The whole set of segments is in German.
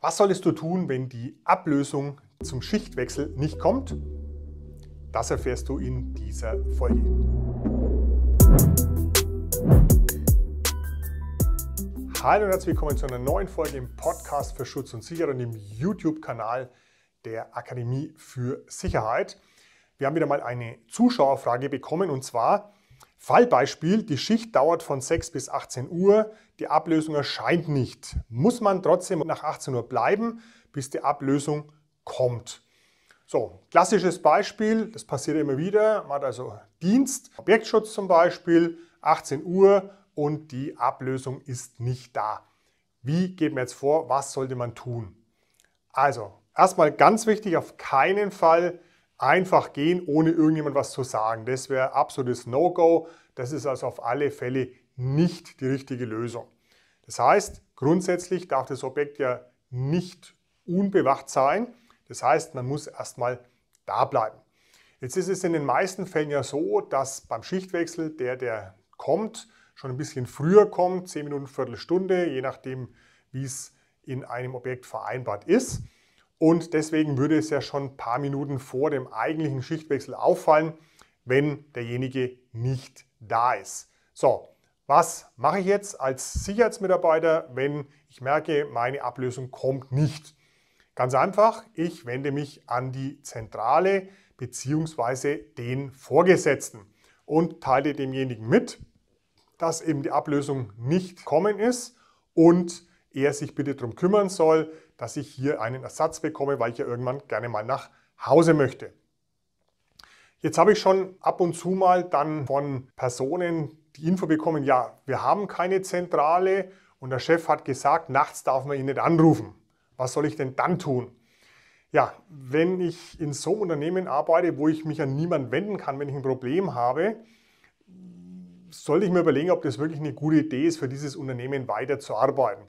Was solltest du tun, wenn die Ablösung zum Schichtwechsel nicht kommt? Das erfährst du in dieser Folge. Hallo und herzlich willkommen zu einer neuen Folge im Podcast für Schutz und Sicherheit und im YouTube-Kanal der Akademie für Sicherheit. Wir haben wieder mal eine Zuschauerfrage bekommen und zwar, Fallbeispiel, die Schicht dauert von 6 bis 18 Uhr, die Ablösung erscheint nicht. Muss man trotzdem nach 18 Uhr bleiben, bis die Ablösung kommt. So, klassisches Beispiel, das passiert immer wieder, man hat also Dienst, Objektschutz zum Beispiel, 18 Uhr und die Ablösung ist nicht da. Wie geht man jetzt vor, was sollte man tun? Also, erstmal ganz wichtig, auf keinen Fall einfach gehen, ohne irgendjemand was zu sagen. Das wäre absolutes No-Go. Das ist also auf alle Fälle nicht die richtige Lösung. Das heißt, grundsätzlich darf das Objekt ja nicht unbewacht sein. Das heißt, man muss erstmal da bleiben. Jetzt ist es in den meisten Fällen ja so, dass beim Schichtwechsel der, der kommt, schon ein bisschen früher kommt, 10 Minuten, Viertelstunde, je nachdem, wie es in einem Objekt vereinbart ist. Und deswegen würde es ja schon ein paar Minuten vor dem eigentlichen Schichtwechsel auffallen, wenn derjenige nicht da ist. So, was mache ich jetzt als Sicherheitsmitarbeiter, wenn ich merke, meine Ablösung kommt nicht? Ganz einfach, ich wende mich an die Zentrale bzw. den Vorgesetzten und teile demjenigen mit, dass eben die Ablösung nicht kommen ist und er sich bitte darum kümmern soll, dass ich hier einen Ersatz bekomme, weil ich ja irgendwann gerne mal nach Hause möchte. Jetzt habe ich schon ab und zu mal dann von Personen die Info bekommen, ja, wir haben keine Zentrale und der Chef hat gesagt, nachts darf man ihn nicht anrufen. Was soll ich denn dann tun? Ja, wenn ich in so einem Unternehmen arbeite, wo ich mich an niemanden wenden kann, wenn ich ein Problem habe, sollte ich mir überlegen, ob das wirklich eine gute Idee ist, für dieses Unternehmen weiterzuarbeiten.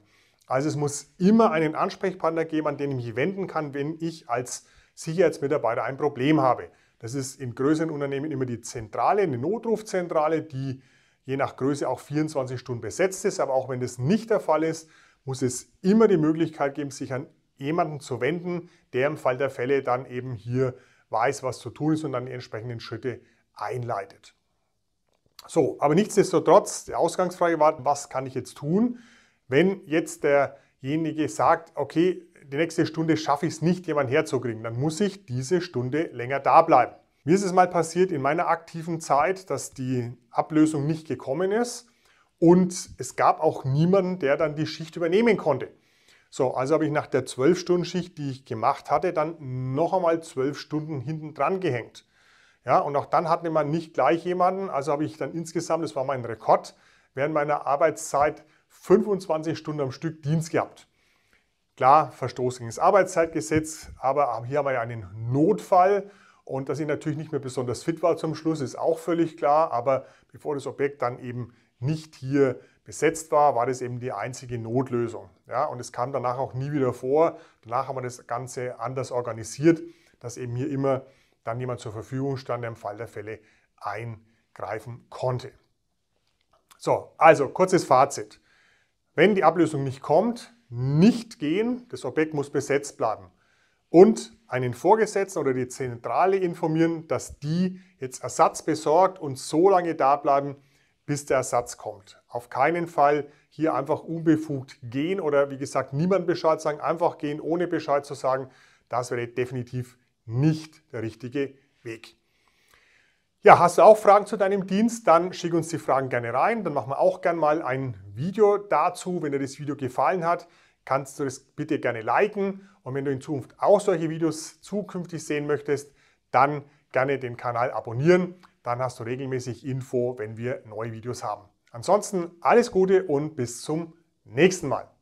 Also es muss immer einen Ansprechpartner geben, an den ich mich wenden kann, wenn ich als Sicherheitsmitarbeiter ein Problem habe. Das ist in größeren Unternehmen immer die Zentrale, eine Notrufzentrale, die je nach Größe auch 24 Stunden besetzt ist. Aber auch wenn das nicht der Fall ist, muss es immer die Möglichkeit geben, sich an jemanden zu wenden, der im Fall der Fälle dann eben hier weiß, was zu tun ist und dann die entsprechenden Schritte einleitet. So, aber nichtsdestotrotz, die Ausgangsfrage war, was kann ich jetzt tun? Wenn jetzt derjenige sagt, okay, die nächste Stunde schaffe ich es nicht, jemanden herzukriegen, dann muss ich diese Stunde länger da bleiben. Mir ist es mal passiert in meiner aktiven Zeit, dass die Ablösung nicht gekommen ist und es gab auch niemanden, der dann die Schicht übernehmen konnte. So, also habe ich nach der 12-Stunden-Schicht, die ich gemacht hatte, dann noch einmal 12 Stunden hinten dran gehängt. Ja, und auch dann hatte man nicht gleich jemanden, also habe ich dann insgesamt, das war mein Rekord, während meiner Arbeitszeit 25 Stunden am Stück Dienst gehabt. Klar, Verstoß gegen das Arbeitszeitgesetz, aber hier haben wir ja einen Notfall und dass ich natürlich nicht mehr besonders fit war zum Schluss, ist auch völlig klar, aber bevor das Objekt dann eben nicht hier besetzt war, war das eben die einzige Notlösung. Ja, und es kam danach auch nie wieder vor. Danach haben wir das Ganze anders organisiert, dass eben hier immer dann jemand zur Verfügung stand, der im Fall der Fälle eingreifen konnte. So, also kurzes Fazit. Wenn die Ablösung nicht kommt, nicht gehen, das Objekt muss besetzt bleiben. Und einen Vorgesetzten oder die Zentrale informieren, dass die jetzt Ersatz besorgt und so lange da bleiben, bis der Ersatz kommt. Auf keinen Fall hier einfach unbefugt gehen oder wie gesagt niemandem Bescheid sagen, einfach gehen, ohne Bescheid zu sagen. Das wäre definitiv nicht der richtige Weg. Ja, hast du auch Fragen zu deinem Dienst, dann schick uns die Fragen gerne rein. Dann machen wir auch gerne mal ein Video dazu. Wenn dir das Video gefallen hat, kannst du das bitte gerne liken. Und wenn du in Zukunft auch solche Videos zukünftig sehen möchtest, dann gerne den Kanal abonnieren. Dann hast du regelmäßig Info, wenn wir neue Videos haben. Ansonsten alles Gute und bis zum nächsten Mal.